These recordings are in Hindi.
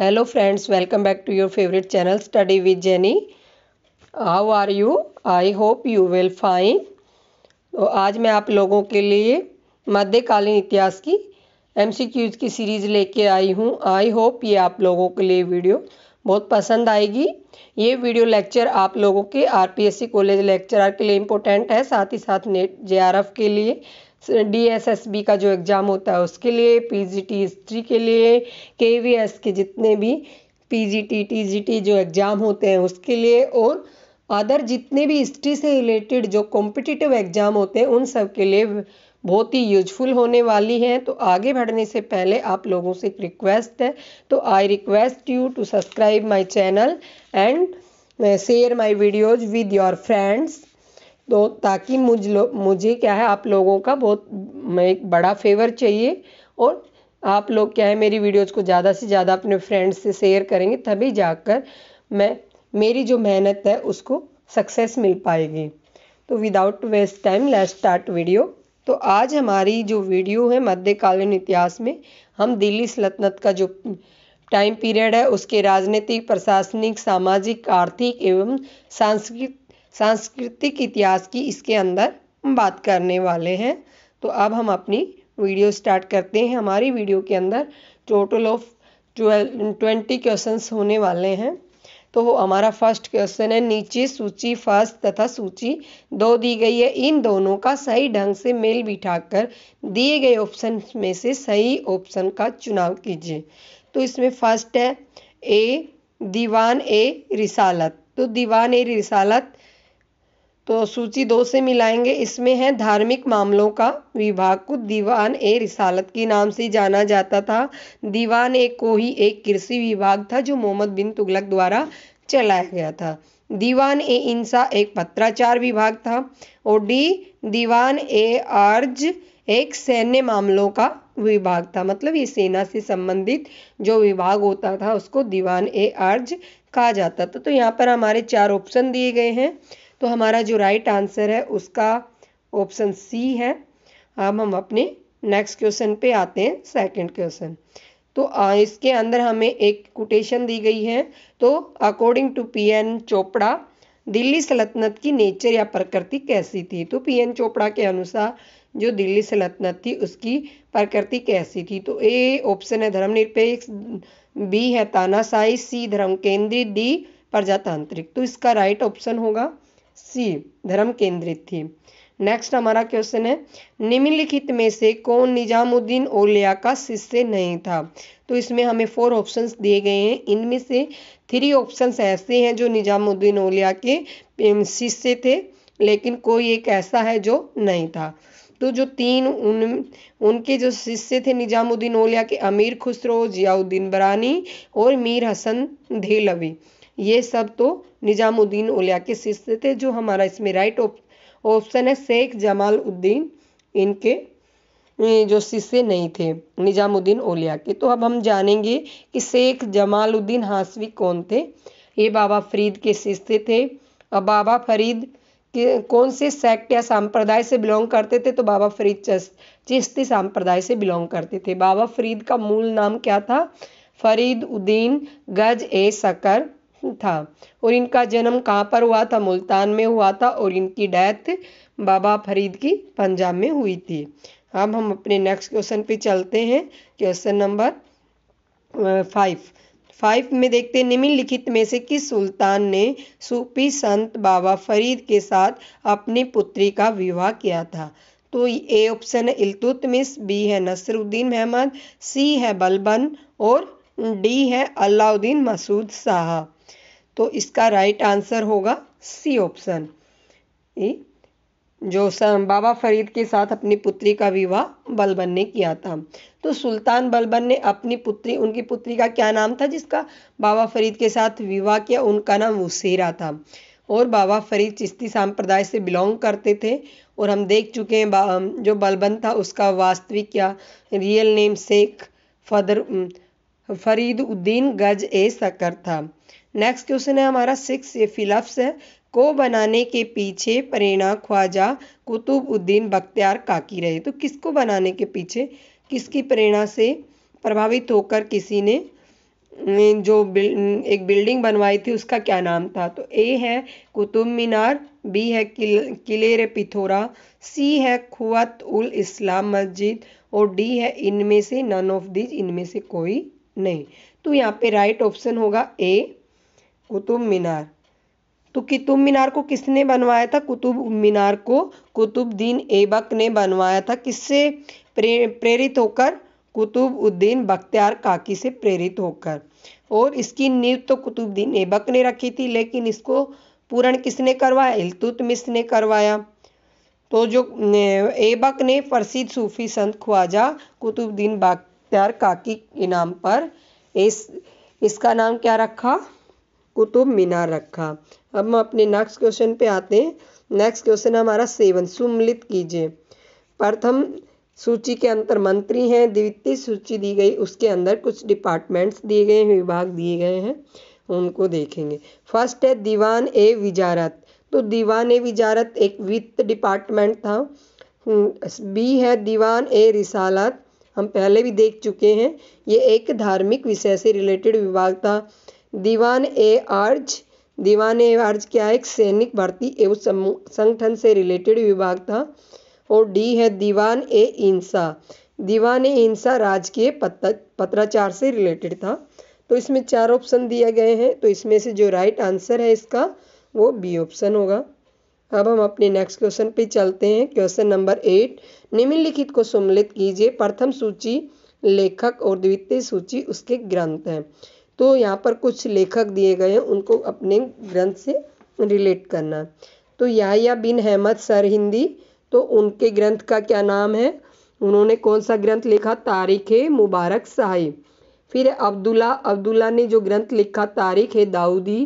hello friends welcome back to your favourite channel study with Jenny how are you I hope you will fine तो आज मैं आप लोगों के लिए मध्यकालीन इतिहास की एम की सीरीज़ लेके आई हूँ आई होप ये आप लोगों के लिए वीडियो बहुत पसंद आएगी ये वीडियो लेक्चर आप लोगों के आरपीएससी कॉलेज लेक्चरर के लिए इम्पोर्टेंट है साथ ही साथ नेट एफ के लिए डी का जो एग्ज़ाम होता है उसके लिए पी हिस्ट्री के लिए के के जितने भी पी जी जो एग्ज़ाम होते हैं उसके लिए और अदर जितने भी हिस्ट्री से रिलेटेड जो कॉम्पिटिटिव एग्ज़ाम होते हैं उन सब के लिए बहुत ही यूजफुल होने वाली है तो आगे बढ़ने से पहले आप लोगों से एक रिक्वेस्ट है तो I request you to subscribe my channel and share my videos with your friends तो ताकि मुझ लो मुझे क्या है आप लोगों का बहुत मैं एक बड़ा फेवर चाहिए और आप लोग क्या है मेरी वीडियोज़ को ज़्यादा से ज़्यादा अपने फ्रेंड्स से शेयर करेंगे तभी जाकर मैं मेरी जो मेहनत है उसको सक्सेस मिल पाएगी तो without waste time let start video तो आज हमारी जो वीडियो है मध्यकालीन इतिहास में हम दिल्ली सल्तनत का जो टाइम पीरियड है उसके राजनीतिक प्रशासनिक सामाजिक आर्थिक एवं सांस्कृतिक सांस्कृतिक इतिहास की इसके अंदर बात करने वाले हैं तो अब हम अपनी वीडियो स्टार्ट करते हैं हमारी वीडियो के अंदर टोटल ऑफ ट्वेंटी क्वेश्चन होने वाले हैं तो हमारा फर्स्ट क्वेश्चन है नीचे सूची फर्स्ट तथा सूची दो दी गई है इन दोनों का सही ढंग से मेल बिठाकर दिए गए ऑप्शन में से सही ऑप्शन का चुनाव कीजिए तो इसमें फर्स्ट है ए दीवान ए रिसालत तो दीवान ए रिसालत तो सूची दो से मिलाएंगे इसमें है धार्मिक मामलों का विभाग को दीवान ए रिसालत के नाम से जाना जाता था दीवान ए को ही एक कृषि विभाग था जो मोहम्मद बिन तुगलक द्वारा चलाया गया था दीवान ए इंसा एक पत्राचार विभाग था और डी दीवान ए आर्ज एक सैन्य मामलों का विभाग था मतलब ये सेना से संबंधित जो विभाग होता था उसको दीवान ए आर्ज कहा जाता था तो यहाँ पर हमारे चार ऑप्शन दिए गए हैं तो हमारा जो राइट आंसर है उसका ऑप्शन सी है अब हम अपने नेक्स्ट क्वेश्चन पे आते हैं सेकंड क्वेश्चन तो आ, इसके अंदर हमें एक कोटेशन दी गई है तो according to P N Chopra Delhi सल्तनत की नेचर या प्रकृति कैसी थी तो पी एन चोपड़ा के अनुसार जो दिल्ली सल्तनत थी उसकी प्रकृति कैसी थी तो ए ऑप्शन है धर्मनिरपेक्ष बी है तानाशाही सी धर्म केंद्रित डी प्रजातांत्रिक तो इसका राइट ऑप्शन होगा सी धर्म केंद्रित थी नेक्स्ट हमारा क्वेश्चन है निम्नलिखित में से कौन निजामुद्दीन ओलिया का शिष्य नहीं था तो इसमें हमें फोर ऑप्शंस दिए गए हैं इनमें से थ्री ऑप्शंस ऐसे हैं जो निजामुद्दीन ओलिया के शिष्य थे लेकिन कोई एक ऐसा है जो नहीं था तो जो तीन उन उनके जो शिष्य थे निजामुद्दीन ओलिया के अमीर खुसरो जियाउद्दीन बरानी और मीर हसन धेलवी ये सब तो निज़ामुद्दीन ओलिया के शिष्य थे जो हमारा इसमें राइट ऑप्शन है शेख जमाल उद्दीन इनके जो शिष्य नहीं थे निज़ामुद्दीन ओलिया के तो अब हम जानेंगे कि शेख जमालुद्दीन हाशवी कौन थे ये बाबा फरीद के शिष्य थे अब बाबा फरीद के कौन से सेक्ट या सांप्रदाय से बिलोंग करते थे तो बाबा फरीद चिश्ती सांप्रदाय से बिलोंग करते थे बाबा फरीद का मूल नाम क्या था फरीद उद्दीन गज ए सकर था और इनका जन्म कहाँ पर हुआ था मुल्तान में हुआ था और इनकी डेथ बाबा फरीद की पंजाब में हुई थी अब हम अपने नेक्स्ट क्वेश्चन पे चलते हैं क्वेश्चन नंबर फाइव फाइव में देखते निम्नलिखित में से किस सुल्तान ने सूफी संत बाबा फरीद के साथ अपनी पुत्री का विवाह किया था तो ए ऑप्शन है इलतुतमिस बी है नसरुद्दीन मेहमद सी है बलबन और डी है अलाउद्दीन मसूद साहब तो इसका राइट आंसर होगा सी ऑप्शन जो बाबा फरीद के साथ अपनी पुत्री का विवाह बलबन ने किया था तो सुल्तान बलबन ने अपनी पुत्री उनकी पुत्री का क्या नाम था जिसका बाबा फरीद के साथ विवाह किया उनका नाम वसीरा था और बाबा फरीद चिश्ती सांप्रदाय से बिलोंग करते थे और हम देख चुके हैं जो बलबन था उसका वास्तविक क्या रियल नेम शेख फदर फरीद उद्दीन गज ए सकर था नेक्स्ट क्वेश्चन है हमारा सिक्स ये फिलप्स है को बनाने के पीछे प्रेरणा ख्वाजा कुतुबुद्दीन बख्तियार काकी रहे तो किसको बनाने के पीछे किसकी प्रेरणा से प्रभावित होकर किसी ने जो बिल, एक बिल्डिंग बनवाई थी उसका क्या नाम था तो ए है कुतुब मीनार बी है किल, किले पिथोरा सी है खुआत उल इस्लाम मस्जिद और डी है इनमें से नन ऑफ दीज इनमें से कोई नहीं तो यहाँ पे राइट ऑप्शन होगा ए कुतुब मीनार तो कुतुब मीनार को किसने बनवाया था कुतुब मीनार को कुतुबुद्दीन ऐबक ने बनवाया था किससे प्रे, प्रेरित होकर कुतुबुद्दीन बख्तियार काकी से प्रेरित होकर और इसकी नींव तो कुतुबुद्दीन ऐबक ने रखी थी लेकिन इसको पूर्ण किसने करवाया इलतुतमिस ने करवाया तो जो ऐबक ने प्रसिद्ध सूफी संत ख्वाजा कुतुबुद्दीन बख्तियार काकी इनाम पर इस इसका नाम क्या रखा कुतुब तो मीनार रखा अब हम अपने नेक्स्ट क्वेश्चन पे आते हैं नेक्स्ट क्वेश्चन हमारा सेवन सुमिलित कीजिए प्रथम सूची के अंतर मंत्री हैं द्वितीय सूची दी गई उसके अंदर कुछ डिपार्टमेंट्स दिए गए हैं विभाग दिए गए हैं उनको देखेंगे फर्स्ट है दीवान ए विजारत तो दीवान ए विजारत एक वित्त डिपार्टमेंट था हम्म, बी है दीवान ए रिसालत हम पहले भी देख चुके हैं ये एक धार्मिक विषय से रिलेटेड विभाग था दीवान ए आर्ज दीवान ए आर्ज क्या है एक सैनिक भर्ती एवं संगठन से रिलेटेड विभाग था और डी है दीवान ए इंसा दीवान ए इंसा राजकीय पत्राचार से रिलेटेड था तो इसमें चार ऑप्शन दिए गए हैं तो इसमें से जो राइट आंसर है इसका वो बी ऑप्शन होगा अब हम अपने नेक्स्ट क्वेश्चन पे चलते हैं क्वेश्चन नंबर एट निम्नलिखित को सम्मिलित कीजिए प्रथम सूची लेखक और द्वितीय सूची उसके ग्रंथ हैं तो यहाँ पर कुछ लेखक दिए गए हैं उनको अपने ग्रंथ से रिलेट करना तो याहिया बिन हेमद सर हिंदी तो उनके ग्रंथ का क्या नाम है उन्होंने कौन सा ग्रंथ लिखा तारीख मुबारक साहिब फिर अब्दुल्ला अब्दुल्ला ने जो ग्रंथ लिखा तारीख है दाऊदी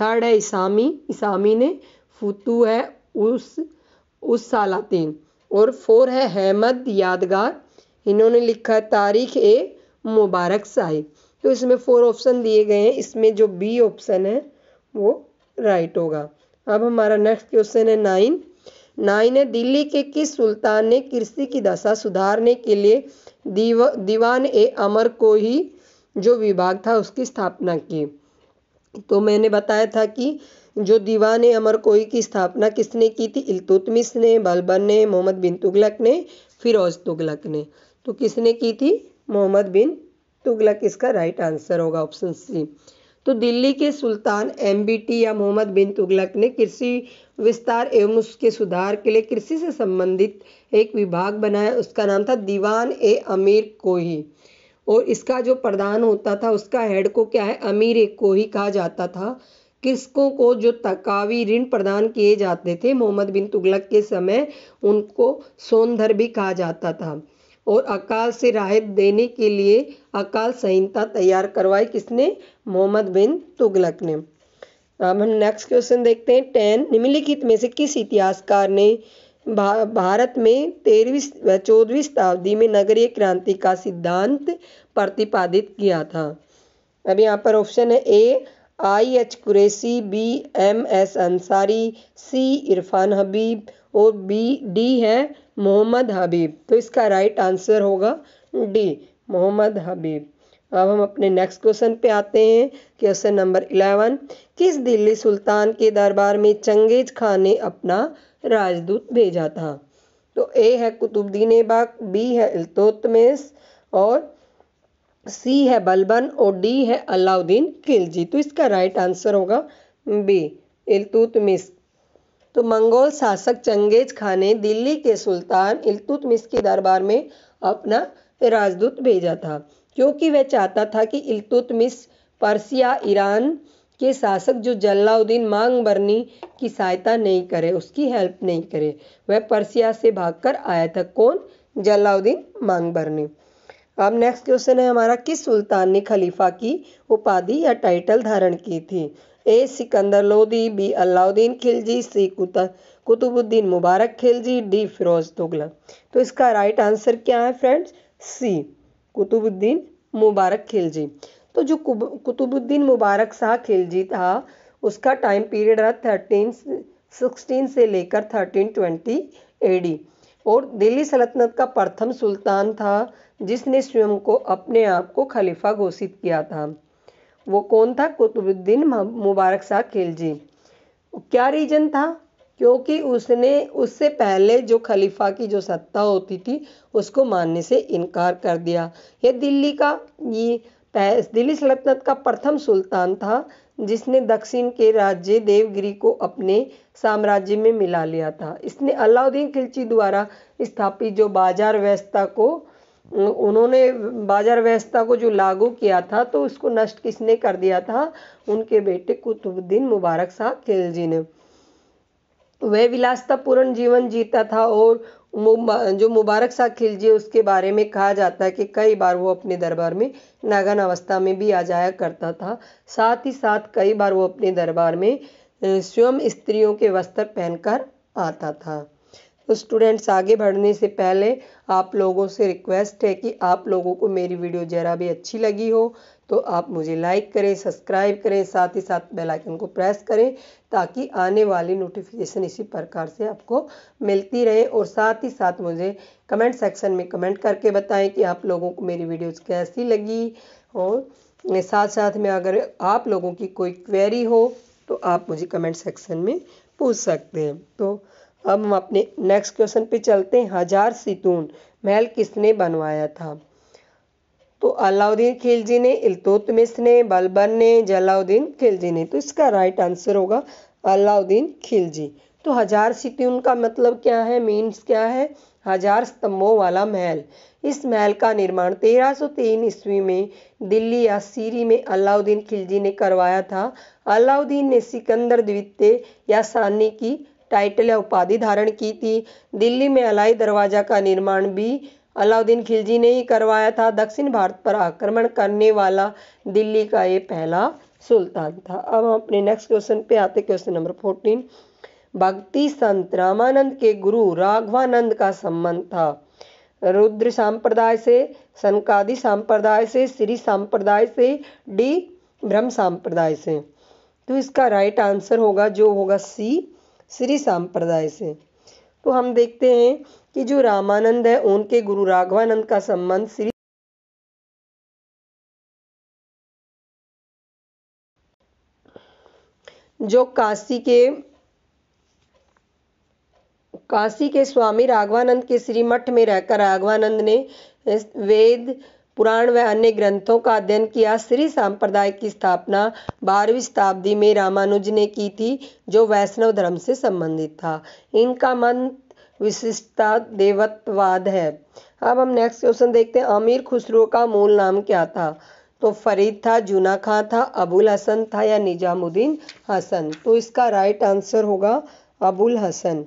थर्ड है इसामी इसामी ने फुतू है उस उस सालातीन और फोर है हेमद यादगार इन्होंने लिखा तारीख ए मुबारक साहिब तो इसमें फोर ऑप्शन दिए गए हैं इसमें जो बी ऑप्शन है वो राइट होगा अब हमारा नेक्स्ट क्वेश्चन है नाइन नाइन है दिल्ली के किस सुल्तान ने कृषि की दशा सुधारने के लिए दीव, दीवान ए अमर को ही जो विभाग था उसकी स्थापना की तो मैंने बताया था कि जो दीवान ए अमर कोई की स्थापना किसने की थी इलतुतमिस ने बलबन ने मोहम्मद बिन तुगलक ने फिरोज तुगलक ने तो किसने की थी मोहम्मद बिन तुगलक इसका राइट आंसर होगा ऑप्शन सी तो दिल्ली के सुल्तान एम या मोहम्मद बिन तुगलक ने कृषि विस्तार एवं उसके सुधार के लिए कृषि से संबंधित एक विभाग बनाया उसका नाम था दीवान ए अमीर कोही और इसका जो प्रधान होता था उसका हेड को क्या है अमीर ए कोही कहा जाता था किसकों को जो तकावी ऋण प्रदान किए जाते थे मोहम्मद बिन तुगलक के समय उनको सोनधर भी कहा जाता था और अकाल से राहत देने के लिए अकाल संहिता तैयार करवाई किसने मोहम्मद बिन तुगलक ने अब हम नेक्स्ट क्वेश्चन देखते हैं टेन निम्नलिखित में से किस इतिहासकार ने भा, भारत में तेरहवीं चौदहवीं शताब्दी में नगरीय क्रांति का सिद्धांत प्रतिपादित किया था अब यहाँ पर ऑप्शन है A I H Qureshi B M S Ansari C Irfan Habib और बी डी है मोहम्मद हबीब तो इसका राइट आंसर होगा डी मोहम्मद हबीब अब हम अपने नेक्स्ट क्वेश्चन पे आते हैं क्वेश्चन नंबर इलेवन किस दिल्ली सुल्तान के दरबार में चंगेज खान ने अपना राजदूत भेजा था तो ए है कुतुबुद्दीन ऐबक बी है इल्तुतमिस और सी है बलबन और डी है अलाउद्दीन खिलजी तो इसका राइट आंसर होगा बी इलतुतमिस तो मंगोल शासक चंगेज खान ने दिल्ली के सुल्तान इलतुतमिस के दरबार में अपना राजदूत भेजा था क्योंकि वह चाहता था कि इलतुतमिस पर्सिया ईरान के शासक जो जलाउद्दीन मांग बरनी की सहायता नहीं करे उसकी हेल्प नहीं करे वह पर्सिया से भागकर आया था कौन जलाउद्दीन मांग बरनी अब नेक्स्ट क्वेश्चन है हमारा किस सुल्तान ने खलीफा की उपाधि या टाइटल धारण की थी A Sikandar Lodi B Alauddin Khilji C Qutbuddin Mubarak Khilji D Firoz Tughlaq तो इसका राइट आंसर क्या है फ्रेंड्स सी कुतुबुद्दीन मुबारक खिलजी तो जो कुतुबुद्दीन मुबारक शाह खिलजी था उसका टाइम पीरियड रहा थर्टीन सिक्सटीन से लेकर थर्टीन ट्वेंटी एडी और दिल्ली सल्तनत का प्रथम सुल्तान था जिसने स्वयं को अपने आप को खलीफा घोषित किया था वो कौन था कुतुबुद्दीन मुबारक शाह खिलजी क्या रीजन था क्योंकि उसने उससे पहले जो खलीफा की जो सत्ता होती थी उसको मानने से इनकार कर दिया ये दिल्ली का ये दिल्ली सल्तनत का प्रथम सुल्तान था जिसने दक्षिण के राज्य देवगिरी को अपने साम्राज्य में मिला लिया था इसने अलाउद्दीन खिलजी द्वारा स्थापित जो बाजार व्यवस्था को उन्होंने बाजार व्यवस्था को जो लागू किया था तो उसको नष्ट किसने कर दिया था उनके बेटे कुतुबुद्दीन मुबारक शाह खिलजी ने वह विलासतापूर्ण जीवन जीता था और जो मुबारक शाह खिलजी उसके बारे में कहा जाता है कि कई बार वो अपने दरबार में नागन अवस्था में भी आ जाया करता था साथ ही साथ कई बार वो अपने दरबार में स्वयं स्त्रियों के वस्त्र पहनकर आता था तो स्टूडेंट्स आगे बढ़ने से पहले आप लोगों से रिक्वेस्ट है कि आप लोगों को मेरी वीडियो ज़रा भी अच्छी लगी हो तो आप मुझे लाइक करें सब्सक्राइब करें साथ ही साथ बेल आइकन को प्रेस करें ताकि आने वाली नोटिफिकेशन इसी प्रकार से आपको मिलती रहे और साथ ही साथ मुझे कमेंट सेक्शन में कमेंट करके बताएं कि आप लोगों को मेरी वीडियोस कैसी लगी और साथ साथ में अगर आप लोगों की कोई क्वेरी हो तो आप मुझे कमेंट सेक्शन में पूछ सकते हैं तो अब हम अपने नेक्स्ट क्वेश्चन पे चलते हैं हजार सितून महल किसने बनवाया था तो अलाउद्दीन खिलजी ने इलतुतमिश ने बलबन ने जलाउद्दीन खिलजी ने तो इसका राइट आंसर होगा अलाउद्दीन खिलजी तो हजार सितून का मतलब क्या है मीन्स क्या है हजार स्तंभों वाला महल इस महल का निर्माण 1303 ईस्वी में दिल्ली या सीरी में अलाउद्दीन खिलजी ने करवाया था अलाउद्दीन ने सिकंदर द्वितीय या सानी की टाइटल या उपाधि धारण की थी दिल्ली में अलाई दरवाजा का निर्माण भी अलाउद्दीन खिलजी ने ही करवाया था दक्षिण भारत पर आक्रमण करने वाला दिल्ली का ये पहला सुल्तान था अब हम अपने नेक्स्ट क्वेश्चन पे आते क्वेश्चन नंबर फोर्टीन भक्ति संत रामानंद के गुरु राघवानंद का संबंध था रुद्र सांप्रदाय से संकादी संप्रदाय से श्री संप्रदाय से डी ब्रह्म संप्रदाय से तो इसका राइट आंसर होगा जो होगा सी श्री सांप्रदाय से तो हम देखते हैं कि जो रामानंद है उनके गुरु राघवानंद का संबंध श्री जो काशी के काशी के स्वामी राघवानंद के श्रीमठ में रहकर राघवानंद ने वेद पुराण व अन्य ग्रंथों का अध्ययन किया श्री संप्रदाय की स्थापना बारहवीं शताब्दी में रामानुज ने की थी जो वैष्णव धर्म से संबंधित था इनका मन विशिष्टता देवत्ववाद है अब हम नेक्स्ट क्वेश्चन देखते हैं अमीर खुसरो का मूल नाम क्या था तो फरीद था जूना खां था अबुल हसन था या निजामुद्दीन हसन तो इसका राइट आंसर होगा अबुल हसन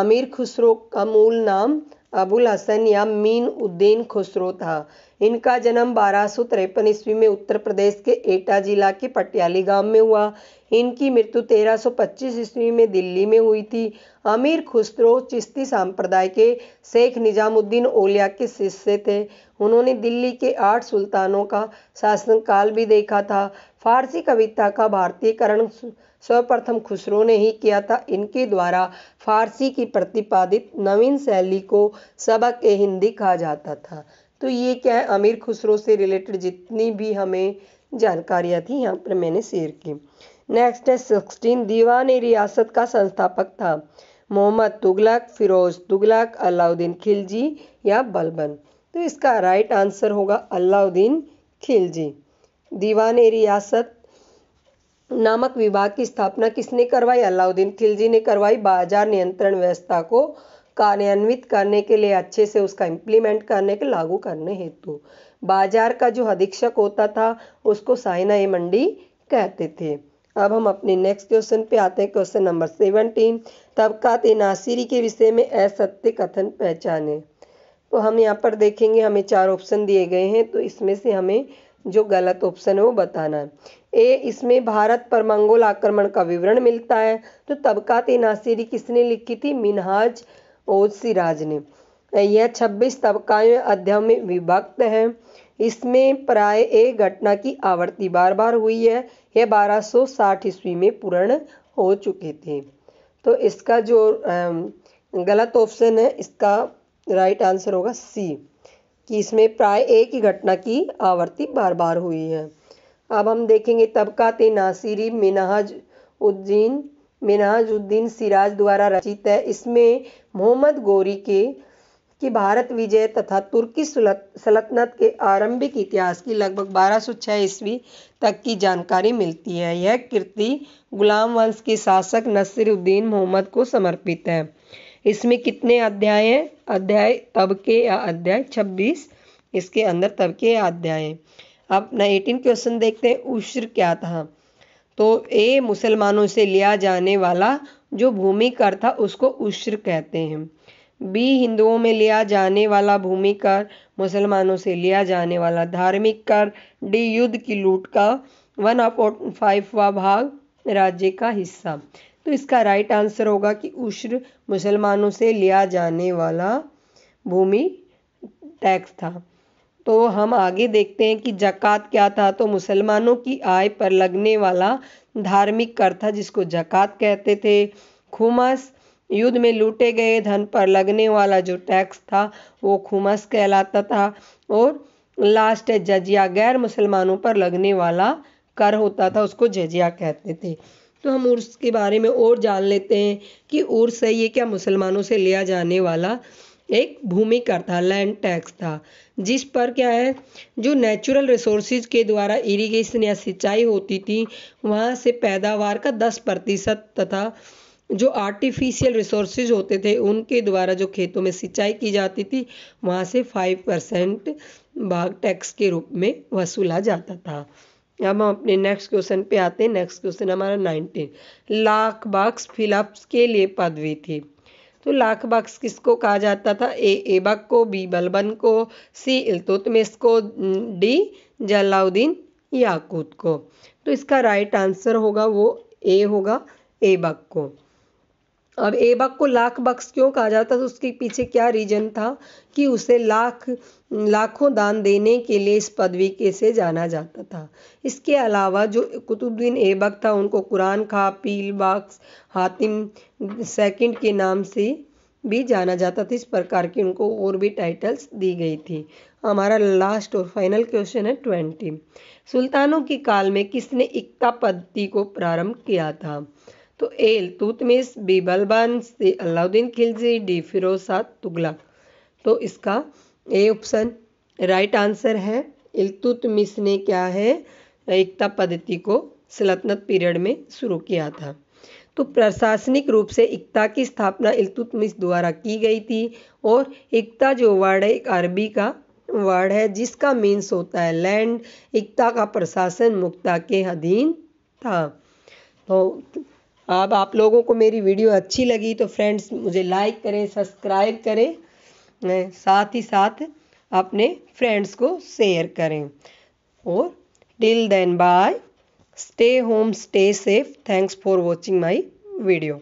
अमीर खुसरो का मूल नाम अबुल हसन या मीन उद्दीन खुसरो था इनका जन्म बारह सौ तिरपन ईस्वी में उत्तर प्रदेश के एटा जिला के पटियाली गांव में हुआ इनकी मृत्यु 1325 ईस्वी में दिल्ली में हुई थी अमीर खुसरो चिश्ती संप्रदाय के शेख निजामुद्दीन ओलिया के शिष्य थे उन्होंने दिल्ली के आठ सुल्तानों का शासनकाल भी देखा था फारसी कविता का भारतीयकरण सर्वप्रथम खुसरो ने ही किया था इनके द्वारा फारसी की प्रतिपादित नवीन शैली को सबक ए हिंदी कहा जाता था तो ये क्या है अमीर खुसरो से रिलेटेड जितनी भी हमें जानकारियाँ थी यहाँ पर मैंने शेयर की नेक्स्ट है सिक्सटीन दीवान रियासत का संस्थापक था मोहम्मद तुगलक फिरोज तुगलक अलाउद्दीन खिलजी या बलबन तो इसका राइट आंसर होगा अलाउद्दीन खिलजी दीवान रियासत नामक विभाग की स्थापना किसने करवाई अलाउद्दीन खिलजी ने करवाई बाजार नियंत्रण व्यवस्था को कार्यान्वित करने के लिए अच्छे से उसका इम्प्लीमेंट करने के लागू करने हेतु बाजार का जो अधीक्षक होता था उसको साइना ए मंडी कहते थे अब हम अपने नेक्स्ट क्वेश्चन पे आते हैं क्वेश्चन नंबर सेवनटीन तबका नासिरी के विषय में असत्य कथन पहचाने तो हम यहाँ पर देखेंगे हमें चार ऑप्शन दिए गए हैं तो इसमें से हमें जो गलत ऑप्शन है वो बताना है ए इसमें भारत पर मंगोल आक्रमण का विवरण मिलता है तो तबका नासिरी किसने लिखी थी मिनहाज ओसी राज ने यह 26 तबकाएँ अध्याय में विभक्त है इसमें प्राय एक घटना की आवृत्ति बार बार हुई है यह 1260 ईस्वी में पूर्ण हो चुके थे तो इसका जो गलत ऑप्शन है इसका राइट आंसर होगा सी कि इसमें प्राय एक ही घटना की आवृत्ति बार बार हुई है अब हम देखेंगे तबका नासिरी मिनहज उद्दीन मिनाजुद्दीन सिराज द्वारा रचित है इसमें मोहम्मद गोरी के की भारत विजय तथा तुर्की सल्तनत के आरंभिक इतिहास की लगभग 1206 ईस्वी तक की जानकारी मिलती है यह कृति गुलाम वंश के शासक नसीरुद्दीन मोहम्मद को समर्पित है इसमें कितने अध्याय हैं अध्याय तब के या अध्याय 26 इसके अंदर तब के अध्याय अब अपना 18 क्वेश्चन देखते हैं उश्र क्या था तो ए मुसलमानों से लिया जाने वाला जो भूमि कर था उसको उश्र कहते हैं बी हिंदुओं में लिया जाने वाला भूमि कर मुसलमानों से लिया जाने वाला धार्मिक कर डी युद्ध की लूट का वन अपॉइंट फाइववा भाग राज्य का हिस्सा तो इसका राइट आंसर होगा कि उश्र मुसलमानों से लिया जाने वाला भूमि टैक्स था तो हम आगे देखते हैं कि जक़ात क्या था तो मुसलमानों की आय पर लगने वाला धार्मिक कर था जिसको जक़ात कहते थे खुमस युद्ध में लूटे गए धन पर लगने वाला जो टैक्स था वो खुमस कहलाता था और लास्ट है जजिया गैर मुसलमानों पर लगने वाला कर होता था उसको जजिया कहते थे तो हम उर्स के बारे में और जान लेते हैं कि उर्स है ये क्या मुसलमानों से लिया जाने वाला एक भूमि कर था लैंड टैक्स था जिस पर क्या है जो नेचुरल रिसोर्सेज के द्वारा इरिगेशन या सिंचाई होती थी वहाँ से पैदावार का दस प्रतिशत तथा जो आर्टिफिशियल रिसोर्सेज होते थे उनके द्वारा जो खेतों में सिंचाई की जाती थी वहाँ से फाइव परसेंट भाग टैक्स के रूप में वसूला जाता था अब हम अपने नेक्स्ट क्वेश्चन पे आते हैं नेक्स्ट क्वेश्चन हमारा नाइनटीन लाख बाग्स फिलअप्स के लिए पदवी थी तो लाख बक्स किसको कहा जाता था ए एबक को बी बलबन को सी इलतुतमिस को डी जलाउद्दीन याकूत को तो इसका राइट आंसर होगा वो ए होगा एबक को अब एबक को लाख बक्स क्यों कहा जाता तो उसके पीछे क्या रीजन था कि उसे लाख लाखों दान देने के लिए इस पदवी के से जाना जाता था इसके अलावा जो कुतुबुद्दीन ऐबक था उनको कुरान खा पील बक्स हातिम सेकंड के नाम से भी जाना जाता था इस प्रकार की उनको और भी टाइटल्स दी गई थी हमारा लास्ट और फाइनल क्वेश्चन है ट्वेंटी सुल्तानों के काल में किसने इक्का पद्धति को प्रारंभ किया था तो Iltutmish B Balban C Alauddin Khilji D Firoz Tughlaq तो इसका ए ऑप्शन राइट आंसर है इलतुतमिस ने क्या है एकता पद्धति को सल्तनत पीरियड में शुरू किया था तो प्रशासनिक रूप से एकता की स्थापना इलतुतमिस द्वारा की गई थी और एकता जो वर्ड है एक अरबी का वर्ड है जिसका मीन्स होता है लैंड एकता का प्रशासन मुक्ता के अधीन था तो अब आप लोगों को मेरी वीडियो अच्छी लगी तो फ्रेंड्स मुझे लाइक करें सब्सक्राइब करें साथ ही साथ अपने फ्रेंड्स को शेयर करें और till then bye stay home stay safe thanks for watching my video